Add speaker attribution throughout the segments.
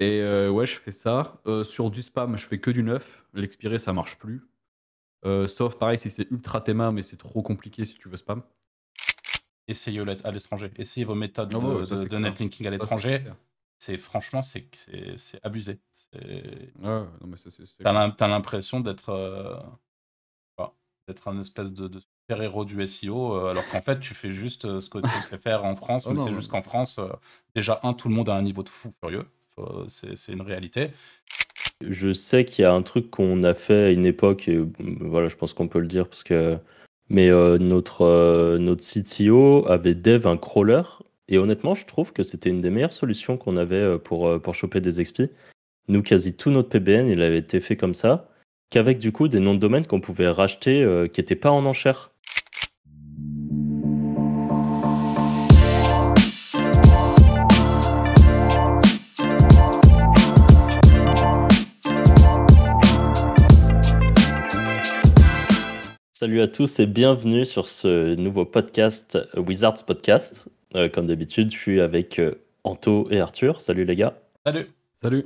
Speaker 1: Et euh, ouais, je fais ça. Euh, sur du spam, je fais que du neuf. L'expiré, ça marche plus. Euh, sauf pareil si c'est ultra théma, mais c'est trop compliqué si tu veux spam.
Speaker 2: Essayez à l'étranger. Essayez vos méthodes ah de, netlinking à l'étranger. C'est franchement, c'est abusé. Ouais, T'as l'impression d'être d'être un espèce de, super héros du SEO, alors qu'en fait, tu fais juste ce que tu sais faire en France, oh mais c'est juste qu'en France, déjà, un, tout le monde a un niveau de fou furieux. Euh, c'est une réalité.
Speaker 3: Je sais qu'il y a un truc qu'on a fait à une époque, et voilà, je pense qu'on peut le dire, parce que. Mais euh, notre, euh, CTO avait dev un crawler, et honnêtement, je trouve que c'était une des meilleures solutions qu'on avait pour, pour choper des expi. Nous, quasi tout notre PBN, il avait été fait comme ça, qu'avec du coup des noms de domaine qu'on pouvait racheter qui n'étaient pas en enchère. Salut à tous et bienvenue sur ce nouveau podcast euh, Wizards Podcast. Euh, comme d'habitude, je suis avec euh, Anto et Arthur. Salut les gars. Salut. Salut.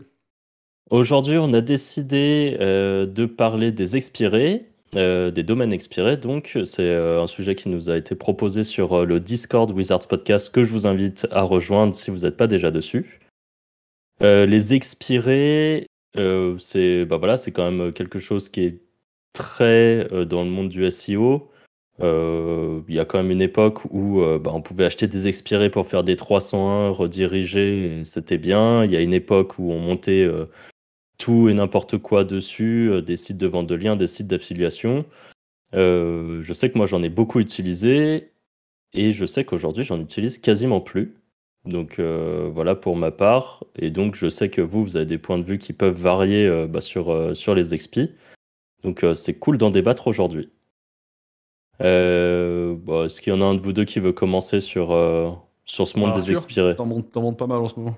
Speaker 3: Aujourd'hui, on a décidé de parler des expirés, des domaines expirés. Donc, c'est un sujet qui nous a été proposé sur le Discord Wizards Podcast que je vous invite à rejoindre si vous n'êtes pas déjà dessus. les expirés, c'est bah voilà, c'est quand même quelque chose qui est très euh, dans le monde du SEO. Euh, il y a quand même une époque où euh, bah, on pouvait acheter des expirés pour faire des 301 redirigés, c'était bien. Il y a une époque où on montait tout et n'importe quoi dessus, des sites de vente de liens, des sites d'affiliation. je sais que moi j'en ai beaucoup utilisé et je sais qu'aujourd'hui j'en utilise quasiment plus. Donc voilà pour ma part. Et donc je sais que vous, vous avez des points de vue qui peuvent varier bah, sur, sur les expis. Donc euh, c'est cool d'en débattre aujourd'hui. Euh, bah, est-ce qu'il y en a un de vous deux qui veut commencer sur, euh, sur ce monde bah, des expirés T'en montes, pas mal en ce moment.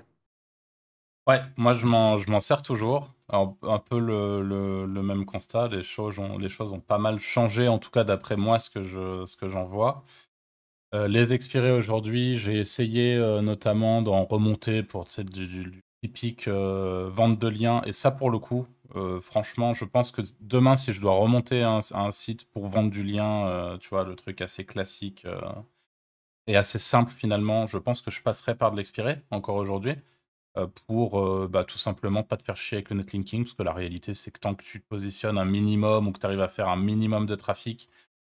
Speaker 2: Ouais, moi je m'en sers toujours. Alors, un peu le, le, même constat, les choses, ont, les choses ont pas mal changé, en tout cas d'après moi, ce que j'en vois. les expirés aujourd'hui, j'ai essayé notamment d'en remonter pour cette du, typique vente de liens, et ça pour le coup, euh, franchement, je pense que demain, si je dois remonter à un, site pour vendre du lien, euh, tu vois, le truc assez classique euh, et assez simple finalement, je pense que je passerai par de l'expiré encore aujourd'hui pour bah, tout simplement pas te faire chier avec le netlinking parce que la réalité, c'est que tant que tu te positionnes un minimum ou que tu arrives à faire un minimum de trafic,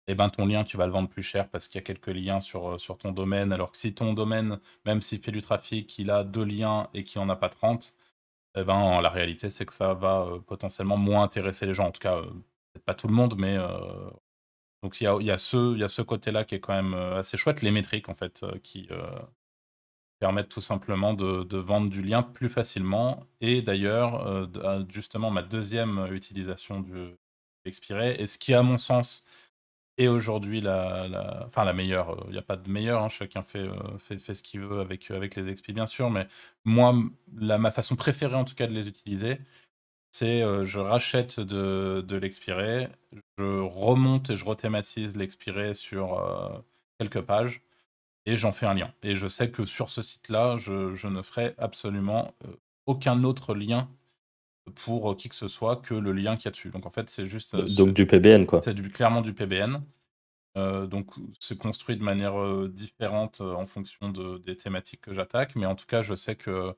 Speaker 2: et eh ben ton lien, tu vas le vendre plus cher parce qu'il y a quelques liens sur, sur ton domaine. Alors que si ton domaine, même s'il fait du trafic, il a deux liens et qu'il n'en a pas 30, eh ben, la réalité, c'est que ça va euh, potentiellement moins intéresser les gens. En tout cas, euh, peut-être pas tout le monde, mais. Euh, donc, il y a, ce, ce côté-là qui est quand même assez chouette, les métriques, en fait, qui permettent tout simplement de, de, vendre du lien plus facilement. Et d'ailleurs, justement, ma deuxième utilisation du expiré, et ce qui, à mon sens, et aujourd'hui la, enfin la meilleure. Il euh, n'y a pas de meilleure, chacun hein, fait, euh, fait, fait, ce qu'il veut avec, euh, avec les XP bien sûr, mais moi, ma façon préférée en tout cas de les utiliser, c'est je rachète de, de l'expiré, je remonte et je rethématise l'expiré sur quelques pages et j'en fais un lien. Et je sais que sur ce site-là, je ne ferai absolument aucun autre lien pour euh, qui que ce soit que le lien qu'il y a dessus. Donc en fait, c'est juste. Euh, donc du PBN, quoi. C'est clairement du PBN. Euh, donc c'est construit de manière différente en fonction de, des thématiques que j'attaque. Mais en tout cas, je sais que.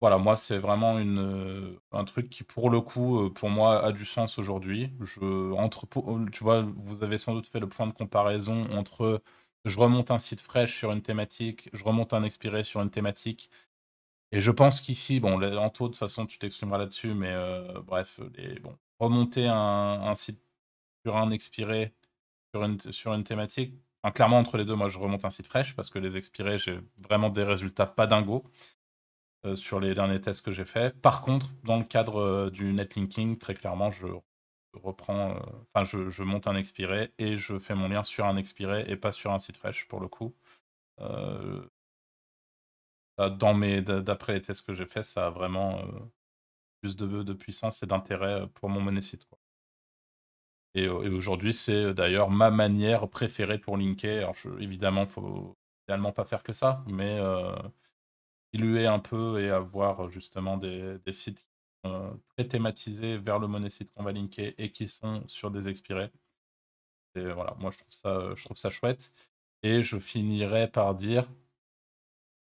Speaker 2: Voilà, moi, c'est vraiment une, un truc qui, pour le coup, pour moi, a du sens aujourd'hui. Je, entre, tu vois, vous avez sans doute fait le point de comparaison entre je remonte un site fraîche sur une thématique, je remonte un expiré sur une thématique, et je pense qu'ici, bon, Anto, de toute façon, tu t'exprimeras là-dessus, mais euh, bref, bon, remonter un, site sur un expiré, sur une, sur une thématique, clairement, entre les deux, moi, je remonte un site fraîche parce que les expirés, j'ai vraiment des résultats pas dingos euh, sur les derniers tests que j'ai faits. Par contre, dans le cadre euh, du netlinking, très clairement, je reprends, enfin, je, monte un expiré et je fais mon lien sur un expiré et pas sur un site fraîche pour le coup. Bah, dans mes d'après les tests que j'ai fait, ça a vraiment euh, plus de, de puissance et d'intérêt pour mon monnaie site. Et, aujourd'hui, c'est d'ailleurs ma manière préférée pour linker. Alors il évidemment, faut pas faire que ça, mais diluer un peu et avoir justement des, sites qui sont très thématisés vers le site qu'on va linker et qui sont sur des expirés. voilà, moi je trouve ça, je trouve ça chouette. Et je finirai par dire,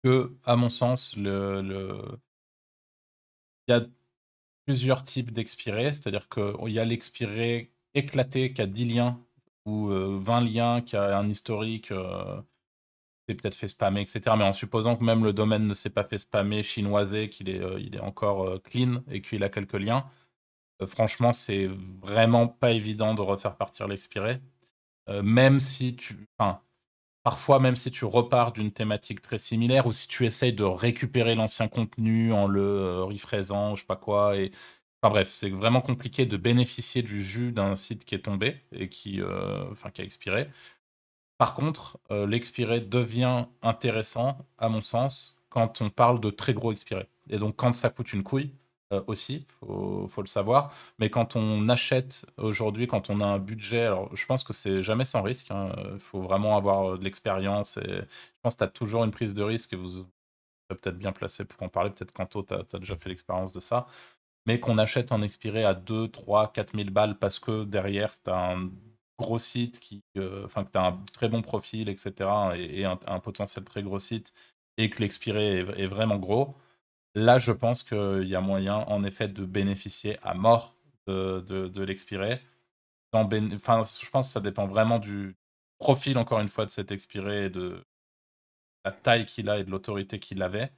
Speaker 2: que, à mon sens, le, le... il y a plusieurs types d'expirés, c'est-à-dire qu'il y a l'expiré éclaté qui a 10 liens ou 20 euh, liens, qui a un historique, qui euh, c'est peut-être fait spammer, etc. Mais en supposant que même le domaine ne s'est pas fait spammer, chinoisé, qu'il est, euh, il est encore clean et qu'il a quelques liens, franchement, c'est vraiment pas évident de refaire partir l'expiré. même si tu. Parfois, même si tu repars d'une thématique très similaire ou si tu essayes de récupérer l'ancien contenu en le euh, refraisant, je sais pas quoi. Et... Enfin bref, c'est vraiment compliqué de bénéficier du jus d'un site qui est tombé et qui, euh, enfin, qui a expiré. Par contre, euh, l'expiré devient intéressant, à mon sens, quand on parle de très gros expirés. Et donc, quand ça coûte une couille, euh, aussi, faut, faut le savoir. Mais quand on achète aujourd'hui, quand on a un budget, alors je pense que c'est jamais sans risque. Il hein. euh, faut vraiment avoir euh, de l'expérience et je pense que tu as toujours une prise de risque et vous peut-être bien placé pour en parler. Peut-être qu'Anto, tu as, déjà fait l'expérience de ça. Mais qu'on achète un expiré à 2, 3, 4 000 balles parce que derrière, c'est un gros site qui, enfin, que tu as un très bon profil, etc. et, un, potentiel très gros site et que l'expiré est vraiment gros Là, je pense qu'il y a moyen, en effet, de bénéficier à mort de, l'expiré. Enfin, je pense que ça dépend vraiment du profil, encore une fois, de cet expiré et de la taille qu'il a et de l'autorité qu'il avait.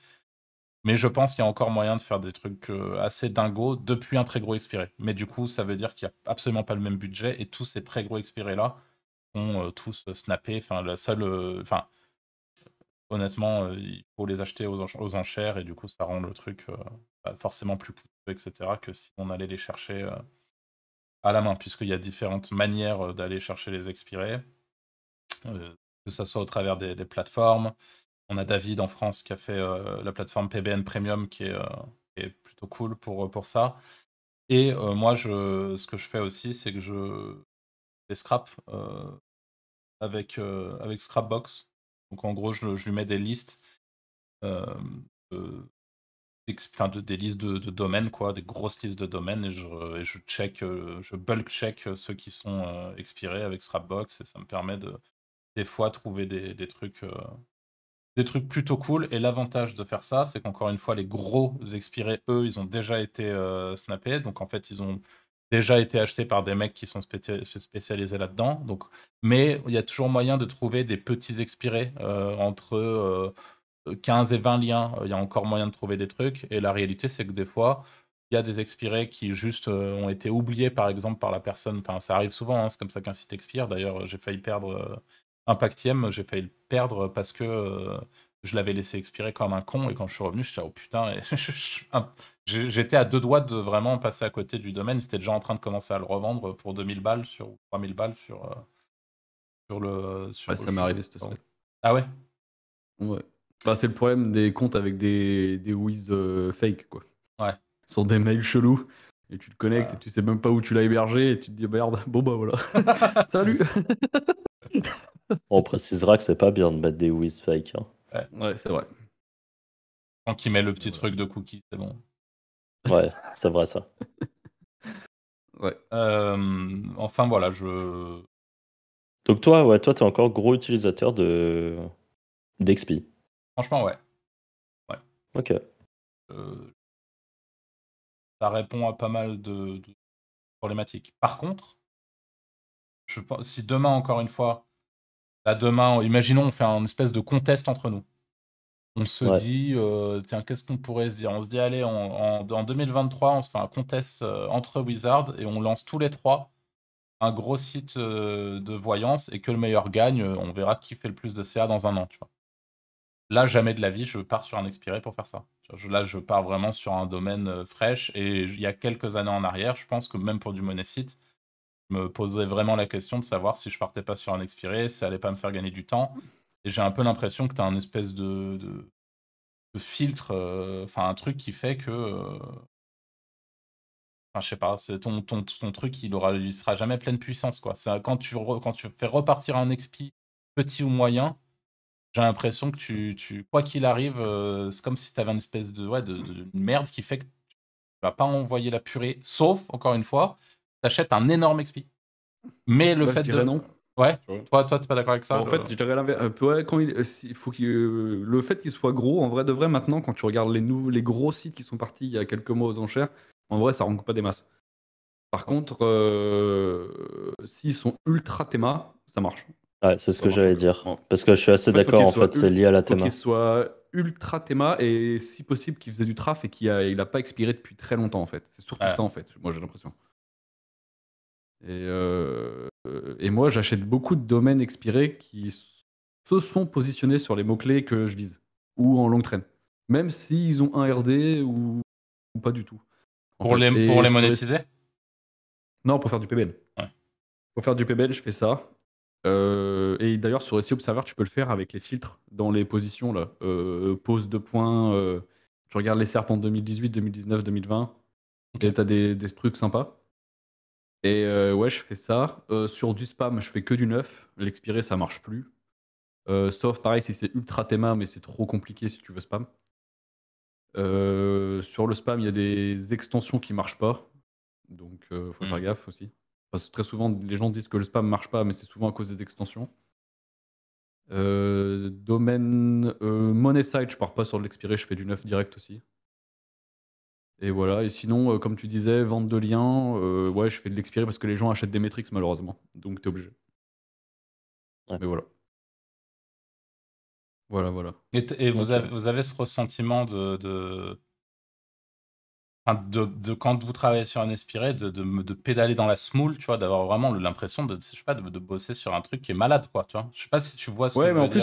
Speaker 2: Mais je pense qu'il y a encore moyen de faire des trucs euh, assez dingos depuis un très gros expiré. Mais du coup, ça veut dire qu'il n'y a absolument pas le même budget et tous ces très gros expirés-là ont euh, tous euh, snappé. Enfin, la seule. Enfin, honnêtement, euh, il faut les acheter aux, enchères et du coup, ça rend le truc euh, bah, forcément plus coûteux, etc., que si on allait les chercher euh, à la main, puisqu'il y a différentes manières d'aller chercher les expirés, que ce soit au travers des, plateformes. On a David en France qui a fait la plateforme PBN Premium qui est, plutôt cool pour, pour ça. Et moi, je, ce que je fais aussi, c'est que je les scrap avec, avec Scrapbox. Donc en gros, je, lui mets des listes, euh, euh, de, des listes de, domaines, quoi, des grosses listes de domaines, et je, je check, euh, je bulk check ceux qui sont expirés avec Scrapbox, et ça me permet de des fois trouver des, trucs. des trucs plutôt cool et l'avantage de faire ça c'est qu'encore une fois les gros expirés eux ils ont déjà été snappés donc en fait ils ont déjà été acheté par des mecs qui sont spécialisés là-dedans. Donc, mais il y a toujours moyen de trouver des petits expirés euh, entre 15 euh, et 20 liens. Euh, il y a encore moyen de trouver des trucs. Et la réalité, c'est que des fois, il y a des expirés qui juste ont été oubliés, par exemple, par la personne. Enfin, ça arrive souvent. Hein. c'est comme ça qu'un site expire. D'ailleurs, j'ai failli perdre un pactième, J'ai failli le perdre parce que je l'avais laissé expirer comme un con et quand je suis revenu, je suis oh putain, j'étais à deux doigts de vraiment passer à côté du domaine. C'était déjà en train de commencer à le revendre pour 2000 balles sur 3000 balles sur, euh, sur le. Sur ça m'est arrivé cette semaine. Ah ouais
Speaker 1: Ouais. Bah, c'est le problème des comptes avec des, des whiz euh, fake, quoi. Ouais. Sur des mails chelous. Et tu te connectes et tu sais même pas où tu l'as hébergé et tu te dis bah, merde, bon bah voilà. Salut
Speaker 3: On précisera que c'est pas bien de mettre des whiz fake. Hein. Ouais, c'est vrai.
Speaker 2: quand il met le petit truc de cookie, c'est bon.
Speaker 3: Ouais, c'est vrai ça.
Speaker 2: ouais. Euh, enfin voilà, je.
Speaker 3: Donc toi, ouais, toi, t'es encore gros utilisateur de d'XP. Franchement, ouais. Ouais. Ok.
Speaker 2: Euh, ça répond à pas mal de, de problématiques. Par contre, je pense, si demain encore une fois Là, demain, imaginons, on fait un espèce de contest entre nous. On se dit, euh, tiens, qu'est-ce qu'on pourrait se dire On se dit, allez, en, 2023, on se fait un contest euh, entre Wizards et on lance tous les trois un gros site euh, de voyance et que le meilleur gagne, on verra qui fait le plus de CA dans un an, tu vois. Là, jamais de la vie, je pars sur un expiré pour faire ça. Là, je pars vraiment sur un domaine fraîche. Et il y a quelques années en arrière, je pense que même pour du monnaie-site, me posais vraiment la question de savoir si je partais pas sur un expiré, si ça allait pas me faire gagner du temps. Et j'ai un peu l'impression que tu as un espèce de, filtre, euh, enfin un truc qui fait que. Euh, enfin, je sais pas, c'est ton, ton, truc, il aura, il sera jamais pleine puissance, quoi. C'est quand tu, quand tu fais repartir un expi petit ou moyen, j'ai l'impression que tu, tu quoi qu'il arrive, euh, c'est comme si tu avais une espèce de, de, de, merde qui fait que tu vas pas envoyer la purée, sauf, encore une fois, t'achètes un énorme XP. Mais le fait de. Non. Ouais, toi, toi, t'es pas d'accord avec ça En euh, fait, je
Speaker 1: dirais l'inverse. Euh, quand il, euh, faut le fait qu'il soit gros, en vrai de vrai, maintenant, quand tu regardes les, nouveaux, les gros sites qui sont partis il y a quelques mois aux enchères, en vrai, ça rend pas des masses. Par contre, s'ils sont ultra théma,
Speaker 3: ça marche. Ouais, c'est ce que j'allais dire. Parce que je suis assez d'accord, en fait, c'est lié à la théma. Qu'il
Speaker 1: soit ultra théma et si possible qu'il faisait du traf et qu'il a, il a pas expiré depuis très longtemps, en fait. C'est surtout ça, en fait, moi j'ai l'impression. Euh, et, moi, j'achète beaucoup de domaines expirés qui se sont positionnés sur les mots-clés que je vise, ou en longue traîne, même s'ils ont un RD ou, pas du tout. Pour, les, monétiser Non, pour faire du PBL. Pour faire du PBL, je fais ça. Euh, et d'ailleurs, sur SEO Observer, tu peux le faire avec les filtres dans les positions. Là. Euh, pose de points, Tu regardes les serpents 2018, 2019, 2020. tu as des, trucs sympas. Et euh, ouais, je fais ça. Euh, sur du spam, je fais que du neuf. L'expiré, ça marche plus. Euh, sauf pareil si c'est ultra théma, mais c'est trop compliqué si tu veux spam. sur le spam, il y a des extensions qui marchent pas. Donc faut faire hmm. gaffe aussi. Parce que très souvent, les gens disent que le spam marche pas, mais c'est souvent à cause des extensions. domaine money site, je pars pas sur l'expiré, je fais du neuf direct aussi. Et voilà. Et sinon, euh, comme tu disais, vente de liens, euh, ouais, je fais de l'expiré parce que les gens achètent des métriques malheureusement. Donc t'es obligé. Ouais. Mais voilà.
Speaker 2: Voilà, voilà. Et, euh, vous, avez, ce ressentiment de, de... quand vous travaillez sur un expiré, de, de, pédaler dans la smoule, tu vois, d'avoir vraiment l'impression de, je sais pas, de, bosser sur un truc qui est malade, quoi, tu vois. Je sais pas si tu vois ce que mais veux en plus,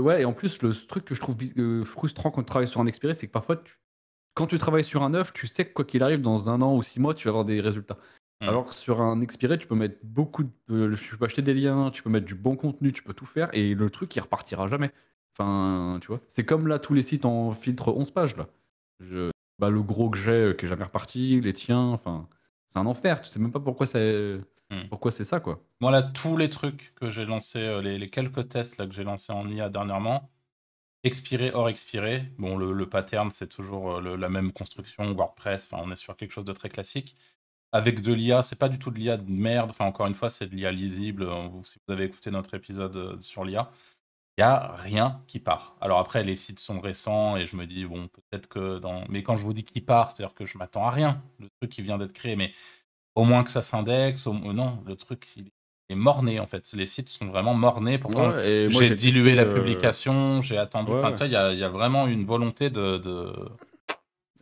Speaker 1: ouais, et en plus, le truc que je trouve frustrant quand on travaille sur un expiré, c'est que parfois quand tu travailles sur un œuf, tu sais que quoi qu'il arrive, dans un an ou six mois, tu vas avoir des résultats. Hmm. Alors que sur un expiré, tu peux mettre beaucoup de. Euh, tu peux acheter des liens, tu peux mettre du bon contenu, tu peux tout faire et le truc, il repartira jamais. Enfin, tu vois. C'est comme là, tous les sites en filtre 11 pages, là. Bah, le gros que j'ai, euh, qui est jamais reparti, les tiens, enfin. C'est un enfer, tu sais même pas pourquoi c'est. Hmm. Pourquoi c'est ça, quoi.
Speaker 2: Voilà, tous les trucs que j'ai lancés, euh, les, quelques tests là, que j'ai lancés en IA dernièrement, expiré, hors expiré. Bon, le, pattern, c'est toujours euh, la même construction, WordPress, enfin, on est sur quelque chose de très classique. Avec de l'IA, c'est pas du tout de l'IA de merde, enfin, encore une fois, c'est de l'IA lisible. Si vous avez écouté notre épisode euh, sur l'IA, il n'y a rien qui part. Alors après, les sites sont récents et je me dis, bon, peut-être que dans. Mais quand je vous dis qui part, c'est-à-dire que je m'attends à rien. Le truc qui vient d'être créé, mais au moins que ça s'indexe. Au... Euh, non, le truc, il morné en fait. Les sites sont vraiment mornés. Pourtant, j'ai dilué la euh, publication, j'ai attendu. il y, a vraiment une volonté de.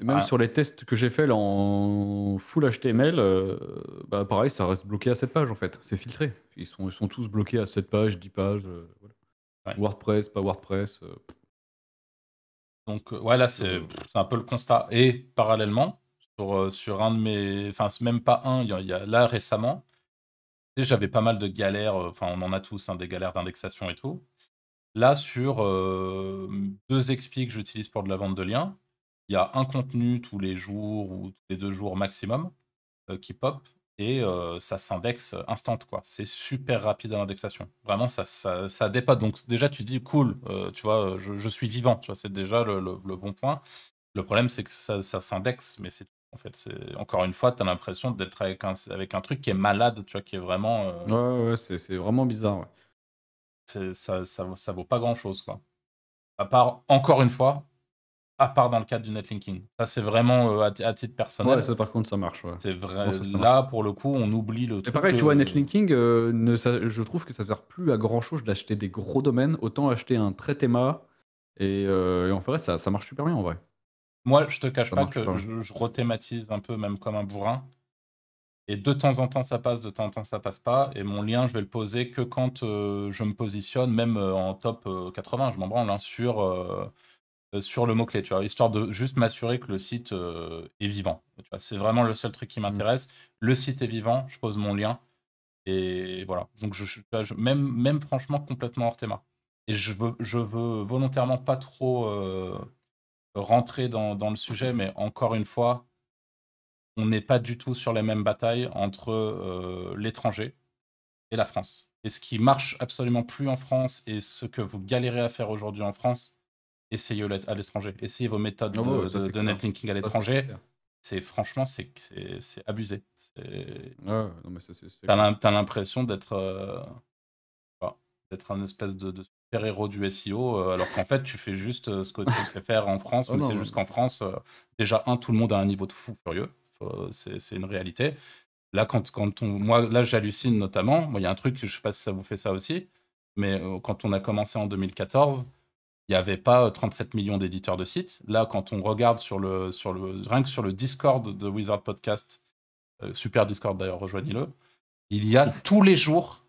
Speaker 2: Même ah. sur les
Speaker 1: tests que j'ai fait là, en full HTML, euh, bah, pareil, ça reste bloqué à cette page en fait. C'est filtré. Ils sont, ils sont tous bloqués à cette page 10 pages. Euh, WordPress, pas WordPress.
Speaker 2: Donc, ouais, là, c'est un peu le constat. Et parallèlement, sur, sur un de mes. Enfin, même pas un, il y, y a là récemment, j'avais pas mal de galères, euh, enfin on en a tous, hein, des galères d'indexation et tout. Là, sur euh, deux expliques que j'utilise pour de la vente de liens, il y a un contenu tous les jours ou tous les deux jours maximum euh, qui pop et ça s'indexe instant quoi. C'est super rapide à l'indexation. Vraiment, ça, ça, dépasse. Donc déjà, tu dis cool, tu vois, je, suis vivant, tu vois, c'est déjà le, bon point. Le problème, c'est que ça, ça s'indexe, mais c'est en fait, c'est encore une fois, tu as l'impression d'être avec un, avec un truc qui est malade, tu vois, qui est vraiment. Euh, ouais, ouais, c'est vraiment bizarre. Ça, ça, vaut pas grand chose, quoi. À part, encore une fois, à part dans le cadre du netlinking. Ça, c'est vraiment euh, à, titre personnel. par contre, ça marche. C'est vrai. là, pour le coup, on oublie le. C'est pareil, tu vois, netlinking,
Speaker 1: euh, je trouve que ça sert plus à grand chose d'acheter des gros domaines. Autant acheter un très théma. Et, en fait ça, ça marche super bien en vrai. Moi, je te cache pas que
Speaker 2: je, rethématise un peu, même comme un bourrin. Et de temps en temps, ça passe, de temps en temps, ça passe pas. Et mon lien, je vais le poser que quand euh, je me positionne, même euh, en top 80, euh, je m'en branle, hein, sur, sur le mot-clé, tu vois, histoire de juste m'assurer que le site est vivant. c'est vraiment le seul truc qui mmh. m'intéresse. Le site est vivant, je pose mon lien. Et voilà. Donc, je, même, même franchement, complètement hors thème Et je veux, je veux volontairement pas trop rentrer dans, le sujet, mais encore une fois, on n'est pas du tout sur les mêmes batailles entre euh, l'étranger et la France. Et ce qui marche absolument plus en France et ce que vous galérez à faire aujourd'hui en France, essayez à l'étranger. Essayez vos méthodes ah de, netlinking à l'étranger. C'est franchement, c'est abusé. T'as l'impression d'être euh, d'être un espèce de héros du SEO, euh, alors qu'en fait, tu fais juste euh, ce que tu sais faire en France, oh mais c'est juste qu'en France, euh, déjà, un, tout le monde a un niveau de fou furieux, c'est une réalité. Là, quand, quand on, moi, là, j'hallucine notamment, il y a un truc, je sais pas si ça vous fait ça aussi, mais quand on a commencé en 2014, il n'y avait pas 37 millions d'éditeurs de sites. Là, quand on regarde sur le, sur le, rien que sur le Discord de Wizard Podcast, super Discord d'ailleurs, rejoignez-le, il y a tous les jours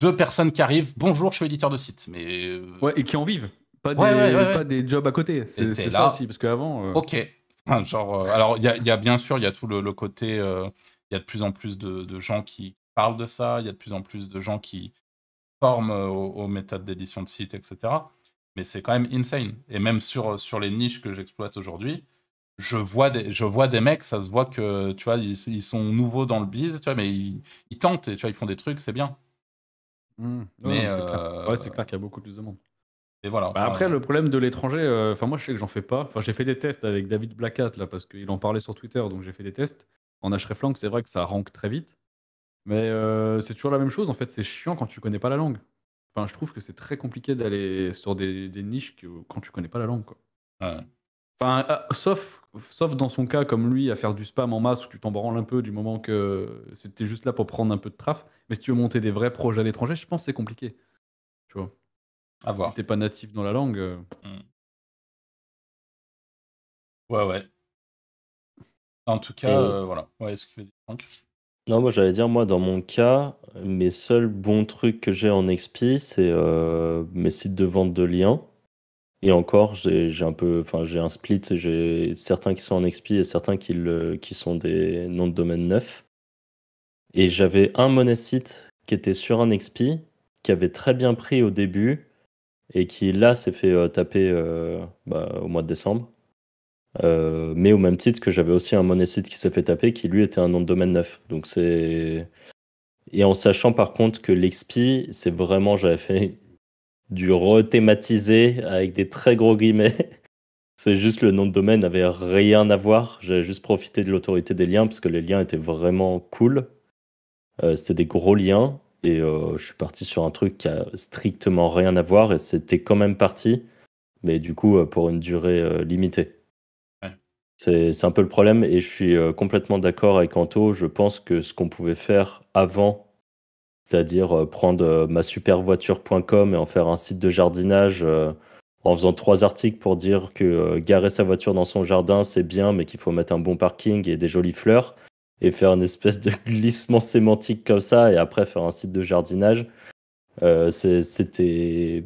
Speaker 2: deux personnes qui arrivent. Bonjour, je suis éditeur de site. Mais... Euh, ouais, et qui en vivent. Pas des, pas
Speaker 1: des jobs à côté. C'est ça aussi, parce qu'avant. Euh, ok. Genre, euh,
Speaker 2: alors, il y a, bien sûr, il y a tout le, côté. Il y a de plus en plus de, de gens qui parlent de ça. Il y a de plus en plus de gens qui forment aux, méthodes d'édition de site, etc. Mais c'est quand même insane. Et même sur, sur les niches que j'exploite aujourd'hui, je vois des je vois des mecs ça se voit que tu vois ils, sont nouveaux dans le business tu vois mais ils, tentent et tu vois ils font des trucs c'est bien
Speaker 1: Hmm. Mais euh,
Speaker 2: ouais, c'est clair, qu'il y a beaucoup plus de monde. voilà.
Speaker 1: Bah, après, euh, le problème de l'étranger, euh, enfin moi je sais que j'en fais pas. Enfin j'ai fait des tests avec David Blackat là parce qu'il en parlait sur Twitter, donc j'ai fait des tests. En hreflang, c'est vrai que ça rank très vite, mais c'est toujours la même chose. En fait, c'est chiant quand tu connais pas la langue. Enfin, je trouve que c'est très compliqué d'aller sur des, niches quand tu connais pas la langue. Euh, sauf, sauf dans son cas, comme lui, à faire du spam en masse où tu t'en un peu du moment que c'était juste là pour prendre un peu de traf. Mais si tu veux monter des vrais projets à l'étranger, je pense que c'est compliqué. Tu vois. À voir. Si t'es pas natif dans la langue. Euh. Mm.
Speaker 3: Ouais, ouais. En
Speaker 2: tout cas, euh, voilà.
Speaker 3: Non, moi j'allais dire, moi dans mon cas, mes seuls bons trucs que j'ai en XP, c'est mes sites de vente de liens. Et encore, j'ai un peu, enfin, j'ai un split. J'ai certains qui sont en XP et certains qui, le, qui sont des noms de domaine neufs. Et j'avais un site qui était sur un XP, qui avait très bien pris au début et qui là s'est fait euh, taper euh, bah, au mois de décembre. Euh, mais au même titre que j'avais aussi un site qui s'est fait taper, qui lui était un nom de domaine neuf. Donc c'est et en sachant par contre que l'XP, c'est vraiment j'avais fait du rethématisé avec des très gros guillemets. C'est juste le nom de domaine n'avait rien à voir. J'ai juste profité de l'autorité des liens parce que les liens étaient vraiment cool. Euh, c'était des gros liens et euh, je suis parti sur un truc qui a strictement rien à voir et c'était quand même parti, mais du coup euh, pour une durée limitée. C'est un peu le problème et je suis complètement d'accord avec Anto. Je pense que ce qu'on pouvait faire avant c'est-à-dire euh, prendre euh, ma supervoiture.com et en faire un site de jardinage euh, en faisant trois articles pour dire que garer sa voiture dans son jardin, c'est bien, mais qu'il faut mettre un bon parking et des jolies fleurs, et faire une espèce de glissement sémantique comme ça, et après faire un site de jardinage. C'était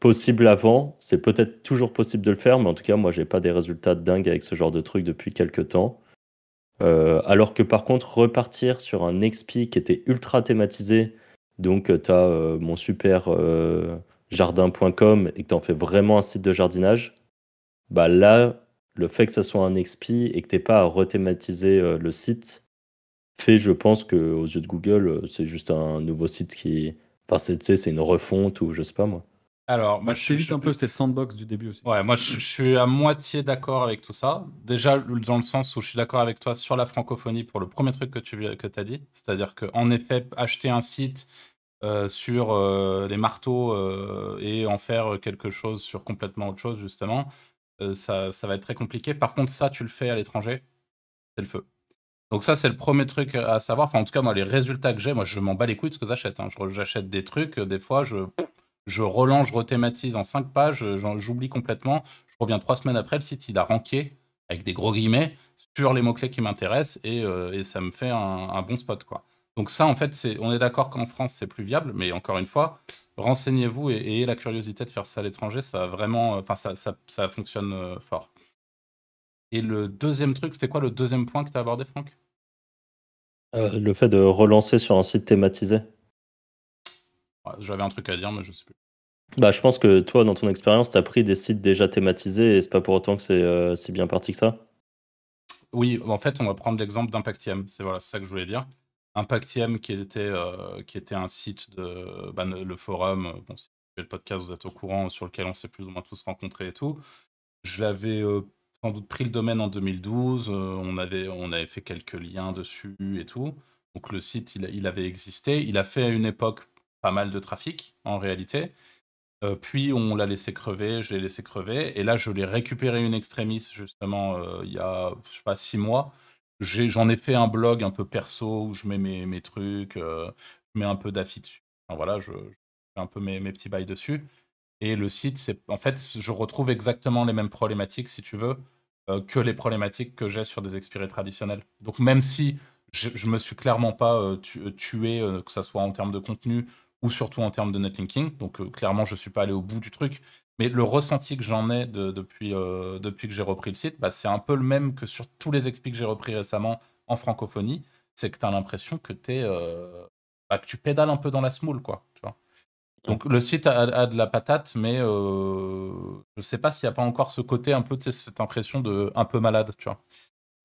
Speaker 3: possible avant, c'est peut-être toujours possible de le faire, mais en tout cas, moi, j'ai pas des résultats dingues avec ce genre de truc depuis quelques temps. Euh, alors que par contre, repartir sur un XP qui était ultra thématisé, donc euh, tu as euh, mon super jardin.com et que tu fais vraiment un site de jardinage, bah là, le fait que ça soit un XP et que tu pas à rethématiser le site, fait, je pense, que aux yeux de Google, c'est juste un nouveau site qui. Enfin, c'est une refonte ou je sais pas moi.
Speaker 2: Alors, bah, moi, je, juste un peu cette sandbox du début aussi. Ouais, moi, je, suis à moitié d'accord avec tout ça. Déjà, dans le sens où je suis d'accord avec toi sur la francophonie pour le premier truc que tu que as dit. C'est-à-dire qu'en effet, acheter un site euh, sur euh, les marteaux euh, et en faire quelque chose sur complètement autre chose, justement, ça, va être très compliqué. Par contre, ça, tu le fais à l'étranger, c'est le feu. Donc ça, c'est le premier truc à savoir. Enfin, en tout cas, moi, les résultats que j'ai, moi, je m'en bats les couilles de ce que j'achète. Hein. J'achète des trucs, des fois, je je relance, je rethématise en cinq pages, euh, j'oublie complètement. Je reviens trois semaines après, le site, il a ranké, avec des gros guillemets, sur les mots-clés qui m'intéressent et, euh, ça me fait un, bon spot. quoi. Donc ça, en fait, on est d'accord qu'en France, c'est plus viable, mais encore une fois, renseignez-vous et, ayez la curiosité de faire ça à l'étranger, ça vraiment, euh, enfin, ça, fonctionne fort. Et le deuxième truc, c'était quoi le deuxième point que tu as abordé, Franck
Speaker 3: Le fait de relancer sur un site thématisé.
Speaker 2: Ah, j'avais un truc à dire, mais je sais plus.
Speaker 3: Bah, je pense que toi, dans ton expérience, tu as pris des sites déjà thématisés et c'est pas pour autant que c'est euh, si bien parti que ça.
Speaker 2: Oui, en fait, on va prendre l'exemple d'Impactium. C'est voilà, ça que je voulais dire. Impactium, qui était, euh, qui était un site de bah, le forum, euh, bon, si le podcast, vous êtes au courant, sur lequel on s'est plus ou moins tous rencontrés et tout. Je l'avais sans doute pris le domaine en 2012. on, avait, on avait fait quelques liens dessus et tout. Donc le site, il, il avait existé. Il a fait à une époque pas mal de trafic en réalité. Euh, puis on l'a laissé crever, je l'ai laissé crever, et là je l'ai récupéré une extrémiste justement euh, il y a je sais pas six mois. J'en ai, fait un blog un peu perso où je mets mes, trucs, euh, je mets un peu d'affiches, dessus. Enfin, voilà, je, fais un peu mes, petits bails dessus. Et le site, c'est en fait, je retrouve exactement les mêmes problématiques, si tu veux, que les problématiques que j'ai sur des expirés traditionnels. Donc même si je, ne me suis clairement pas tué, que ce soit en termes de contenu, ou surtout en termes de netlinking. Donc euh, clairement, je ne suis pas allé au bout du truc. Mais le ressenti que j'en ai depuis, euh, depuis que j'ai repris le site, bah, c'est un peu le même que sur tous les expliques que j'ai repris récemment en francophonie. C'est que tu as l'impression que, euh, bah, que tu pédales un peu dans la smoule. Quoi, Donc le site a, de la patate, mais je ne sais pas s'il n'y a pas encore ce côté un peu, cette impression de un peu malade. Tu vois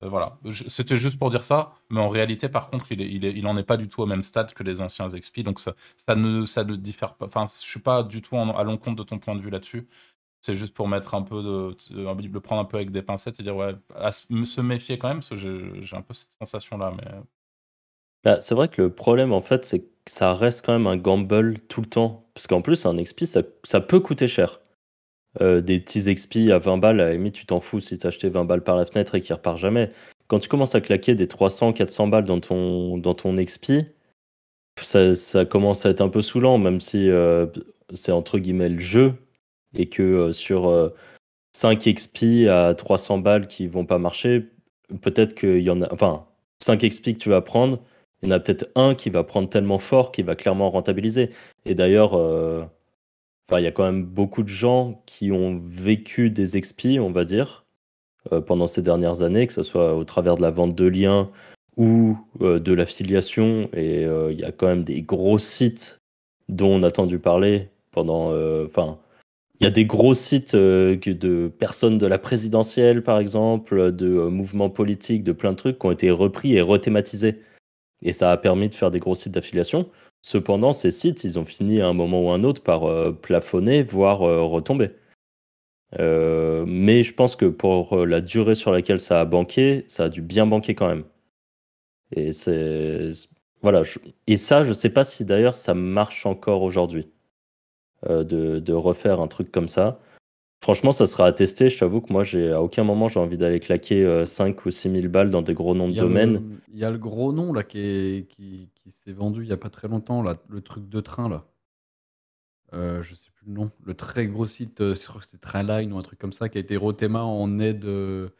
Speaker 2: euh, voilà, c'était juste pour dire ça, mais en réalité, par contre, il, n'en il, est, en est pas du tout au même stade que les anciens XP, donc ça, ne, ça ne diffère pas. Enfin, je suis pas du tout en, à l'encontre de ton point de vue là-dessus. C'est juste pour mettre un peu de, le prendre un peu avec des pincettes et dire ouais, à se méfier quand même, parce que j'ai un peu cette sensation là, mais.
Speaker 3: Bah, c'est vrai que le problème en fait, c'est que ça reste quand même un gamble tout le temps, parce qu'en plus, un XP, ça, ça peut coûter cher. Euh, des petits expi à 20 balles, à la tu t'en fous si t'as acheté 20 balles par la fenêtre et qui repart jamais. Quand tu commences à claquer des 300, 400 balles dans ton, dans ton expi, ça, commence à être un peu saoulant, même si euh, c'est entre guillemets le jeu et que euh, sur 5 expi à 300 balles qui vont pas marcher, peut-être qu'il y en a. Enfin, 5 expi que tu vas prendre, il y en a peut-être un qui va prendre tellement fort qu'il va clairement rentabiliser. Et d'ailleurs il y a quand même beaucoup de gens qui ont vécu des expis, on va dire, euh, pendant ces dernières années, que ce soit au travers de la vente de liens ou euh, de l'affiliation. Et euh, il y a quand même des gros sites dont on a entendu parler pendant. Enfin, il y a des gros sites de personnes de la présidentielle, par exemple, de mouvements politiques, de plein de trucs qui ont été repris et rethématisés. Et ça a permis de faire des gros sites d'affiliation. Cependant, ces sites, ils ont fini à un moment ou un autre par euh, plafonner, voire euh, retomber. Euh, mais je pense que pour la durée sur laquelle ça a banqué, ça a dû bien banquer quand même. Et c'est voilà. Je... et ça, je sais pas si d'ailleurs ça marche encore aujourd'hui de, refaire un truc comme ça. Franchement, ça sera à tester. Je t'avoue que moi, j'ai à aucun moment j'ai envie d'aller claquer 5 euh, ou 6 000 balles dans des gros noms de domaines.
Speaker 1: Il y a le gros nom là qui s'est qui, vendu il y a pas très longtemps, le truc de train là. Euh, je sais plus le nom. Le très gros site, euh, que c'est Trainline ou un truc comme ça, qui a été Rotema en aide euh,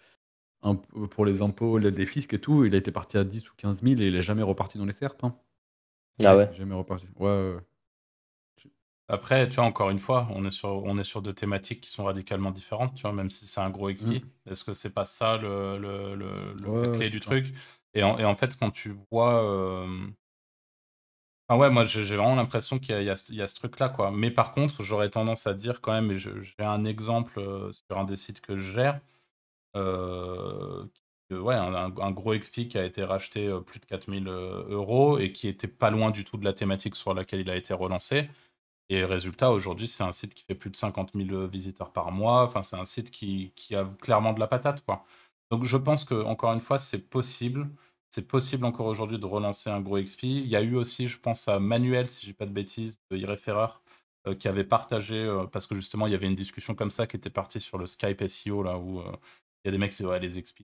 Speaker 1: pour les impôts, l'aide des fiscs et tout. Il a été parti à 10 ou 15 000 et il n'est jamais reparti dans les serpes. Hein. Ah ouais.
Speaker 2: Jamais reparti. Ouais. ouais. Après, tu vois, encore une fois, on est sur, on est sur deux thématiques qui sont radicalement différentes, tu vois, même si c'est un gros XP. Mm. Est-ce que c'est pas ça le, clé du truc et en, fait, quand tu vois. Ah ouais, moi j'ai vraiment l'impression qu'il y, a ce truc-là, quoi. Mais par contre, j'aurais tendance à dire quand même, et j'ai un exemple euh, sur un des sites que je gère, euh, ouais, un, gros XP qui a été racheté plus de 4000 euros et qui était pas loin du tout de la thématique sur laquelle il a été relancé. Et résultat, aujourd'hui, c'est un site qui fait plus de 50 000 euh, visiteurs par mois. Enfin, c'est un site qui, qui, a clairement de la patate, quoi. Donc, je pense que encore une fois, c'est possible. C'est possible encore aujourd'hui de relancer un gros XP. Il y a eu aussi, je pense à Manuel, si je j'ai pas de bêtises, de Irreferrer, euh, qui avait partagé euh, parce que justement, il y avait une discussion comme ça qui était partie sur le Skype SEO là où il y a des mecs qui disaient ouais, les XP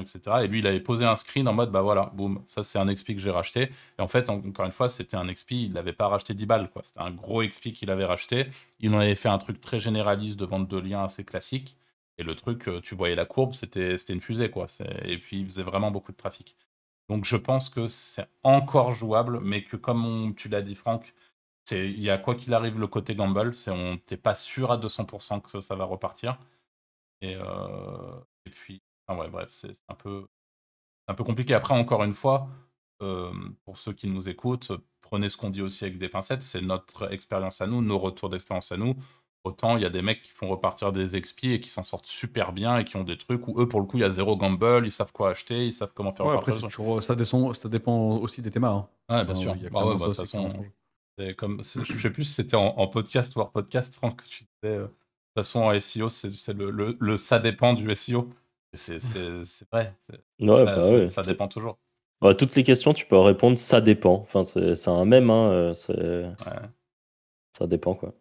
Speaker 2: etc. Et lui, il avait posé un screen en mode, bah voilà, boum, ça c'est un XP que j'ai racheté. Et en fait, encore une fois, c'était un XP, il n'avait pas racheté 10 balles, quoi. C'était un gros XP qu'il avait racheté. Il en avait fait un truc très généraliste de vente de liens assez classique. Et le truc, euh, tu voyais la courbe, c'était une fusée, quoi. Et puis, il faisait vraiment beaucoup de trafic. Donc, je pense que c'est encore jouable, mais que comme tu l'as dit, Franck, il y a quoi qu'il arrive le côté gamble, c'est on t'es pas sûr à 200% que ça, va repartir. et euh, puis bref, c'est un peu, un peu compliqué. Après, encore une fois, euh, pour ceux qui nous écoutent, prenez ce qu'on dit aussi avec des pincettes. C'est notre expérience à nous, nos retours d'expérience à nous. Autant il y a des mecs qui font repartir des XP et qui s'en sortent super bien et qui ont des trucs où eux, pour le coup, il y a zéro gamble, ils savent quoi acheter, ils savent comment faire
Speaker 1: ça, dépend aussi des thémas. Hein. bien sûr.
Speaker 2: de comme, je sais plus si c'était en, podcast ou hors podcast, Franck, que tu disais. Euh, de toute façon, en SEO, c'est le ça dépend du SEO. C'est vrai.
Speaker 3: Bah ça dépend toujours. Bah, toutes les questions, tu peux répondre ça dépend. Enfin, c'est un même. Hein, euh, ça dépend, quoi.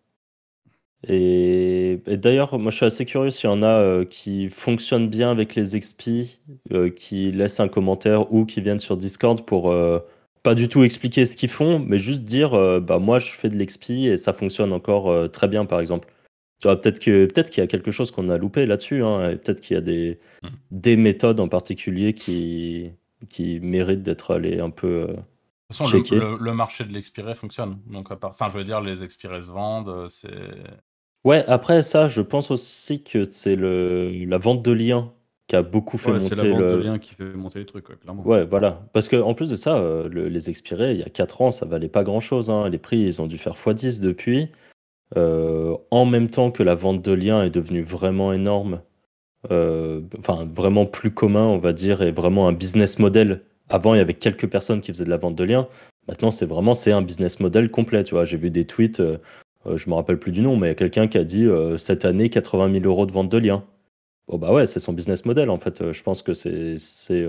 Speaker 3: Et, d'ailleurs, moi je suis assez curieux s'il y en a euh, qui fonctionnent bien avec les XP, euh, qui laissent un commentaire ou qui viennent sur Discord pour pas du tout expliquer ce qu'ils font, mais juste dire bah moi je fais de l'expi et ça fonctionne encore très bien par exemple. Tu vois, peut-être que peut-être qu'il y a quelque chose qu'on a loupé là-dessus, hein, et peut-être qu'il y a des, hmm. des méthodes en particulier qui, qui méritent d'être allées un peu. Euh, de toute façon,
Speaker 2: le, marché de l'expiré fonctionne. Donc, à part... enfin, je veux dire, les expirés se vendent. Euh, c'est
Speaker 3: ouais. Après ça, je pense aussi que c'est le la vente de liens qui a beaucoup fait ouais, c'est la vente de liens
Speaker 1: qui fait monter les trucs, ouais, clairement. Ouais,
Speaker 3: voilà. Parce que en plus de ça, euh, les expirés, il y a 4 ans, ça valait pas grand chose. Hein. Les prix, ils ont dû faire x10 depuis. Euh, en même temps que la vente de liens est devenue vraiment énorme, euh, enfin vraiment plus commun, on va dire, et vraiment un business model. Avant, il y avait quelques personnes qui faisaient de la vente de liens. Maintenant, c'est vraiment c'est un business model complet. Tu vois, j'ai vu des tweets, euh, je me rappelle plus du nom, mais quelqu'un qui a dit cette année 80 000 euros de vente de liens. Bon bah ouais, c'est son business model en fait. je pense que c'est